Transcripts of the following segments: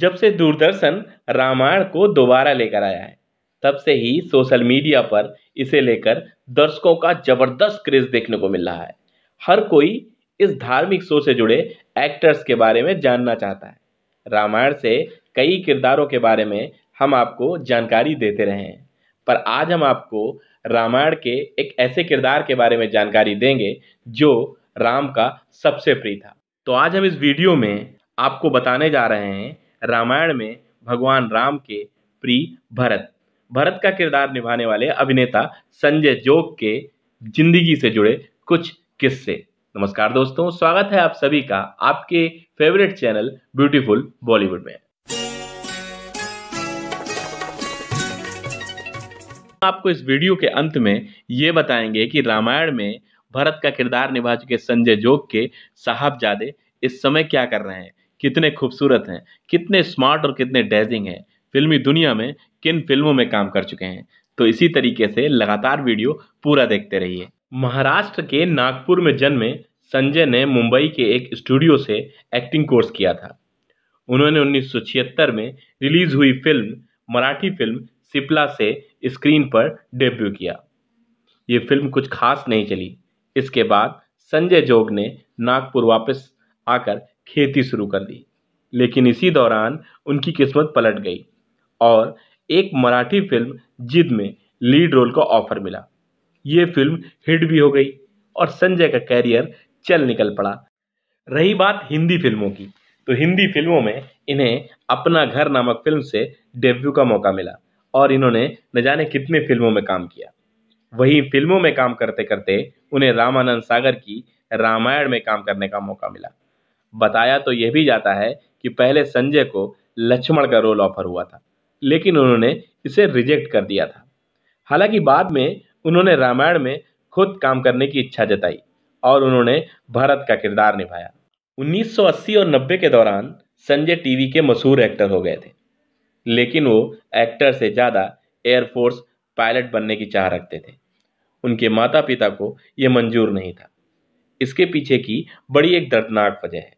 जब से दूरदर्शन रामायण को दोबारा लेकर आया है तब से ही सोशल मीडिया पर इसे लेकर दर्शकों का जबरदस्त क्रेज देखने को मिल रहा है हर कोई इस धार्मिक शो से जुड़े एक्टर्स के बारे में जानना चाहता है रामायण से कई किरदारों के बारे में हम आपको जानकारी देते रहे हैं पर आज हम आपको रामायण के एक ऐसे किरदार के बारे में जानकारी देंगे जो राम का सबसे प्रिय था तो आज हम इस वीडियो में आपको बताने जा रहे हैं रामायण में भगवान राम के प्रिय भरत भरत का किरदार निभाने वाले अभिनेता संजय जोग के जिंदगी से जुड़े कुछ किस्से नमस्कार दोस्तों स्वागत है आप सभी का आपके फेवरेट चैनल ब्यूटीफुल बॉलीवुड में आपको इस वीडियो के अंत में ये बताएंगे कि रामायण में भरत का किरदार निभा चुके संजय जोग के साहबजादे इस समय क्या कर रहे हैं कितने खूबसूरत हैं कितने स्मार्ट और कितने डैजिंग हैं फिल्मी दुनिया में किन फिल्मों में काम कर चुके हैं तो इसी तरीके से लगातार वीडियो पूरा देखते रहिए महाराष्ट्र के नागपुर में जन्मे संजय ने मुंबई के एक स्टूडियो से एक्टिंग कोर्स किया था उन्होंने उन्नीस में रिलीज हुई फिल्म मराठी फिल्म सिपला से स्क्रीन पर डेब्यू किया ये फिल्म कुछ खास नहीं चली इसके बाद संजय जोग ने नागपुर वापस आकर खेती शुरू कर दी लेकिन इसी दौरान उनकी किस्मत पलट गई और एक मराठी फिल्म जिद में लीड रोल का ऑफर मिला ये फिल्म हिट भी हो गई और संजय का कैरियर चल निकल पड़ा रही बात हिंदी फिल्मों की तो हिंदी फिल्मों में इन्हें अपना घर नामक फिल्म से डेब्यू का मौका मिला और इन्होंने न जाने कितने फिल्मों में काम किया वहीं फिल्मों में काम करते करते उन्हें रामानंद सागर की रामायण में काम करने का मौका मिला बताया तो यह भी जाता है कि पहले संजय को लक्ष्मण का रोल ऑफर हुआ था लेकिन उन्होंने इसे रिजेक्ट कर दिया था हालांकि बाद में उन्होंने रामायण में खुद काम करने की इच्छा जताई और उन्होंने भरत का किरदार निभाया 1980 और 90 के दौरान संजय टीवी के मशहूर एक्टर हो गए थे लेकिन वो एक्टर से ज़्यादा एयरफोर्स पायलट बनने की चाह रखते थे उनके माता पिता को ये मंजूर नहीं था इसके पीछे की बड़ी एक दर्दनाक वजह है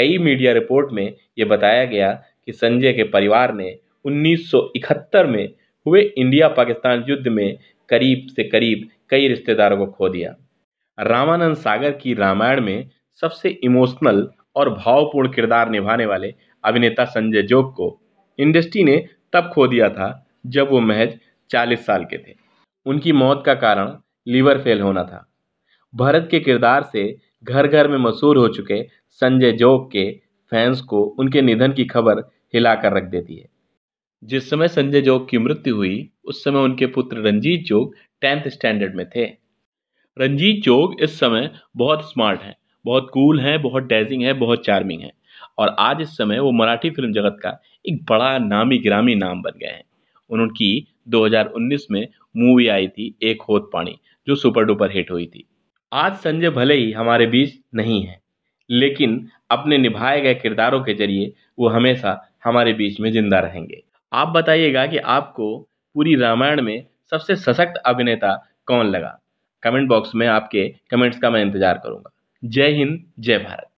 कई मीडिया रिपोर्ट में ये बताया गया कि संजय के परिवार ने 1971 में हुए इंडिया पाकिस्तान युद्ध में करीब से करीब कई रिश्तेदारों को खो दिया रामानंद सागर की रामायण में सबसे इमोशनल और भावपूर्ण किरदार निभाने वाले अभिनेता संजय जोग को इंडस्ट्री ने तब खो दिया था जब वो महज 40 साल के थे उनकी मौत का कारण लीवर फेल होना था भरत के किरदार से घर घर में मशहूर हो चुके संजय जोग के फैंस को उनके निधन की खबर हिला कर रख देती है जिस समय संजय जोग की मृत्यु हुई उस समय उनके पुत्र रंजीत जोग टेंथ स्टैंडर्ड में थे रंजीत जोग इस समय बहुत स्मार्ट हैं बहुत कूल हैं बहुत डैजिंग है बहुत चार्मिंग है और आज इस समय वो मराठी फिल्म जगत का एक बड़ा नामी ग्रामी नाम बन गए हैं उनकी 2019 में मूवी आई थी एक होत पानी जो सुपर डुपर हिट हुई थी आज संजय भले ही हमारे बीच नहीं हैं लेकिन अपने निभाए गए किरदारों के जरिए वो हमेशा हमारे बीच में जिंदा रहेंगे आप बताइएगा कि आपको पूरी रामायण में सबसे सशक्त अभिनेता कौन लगा कमेंट बॉक्स में आपके कमेंट्स का मैं इंतज़ार करूँगा जय हिंद जय भारत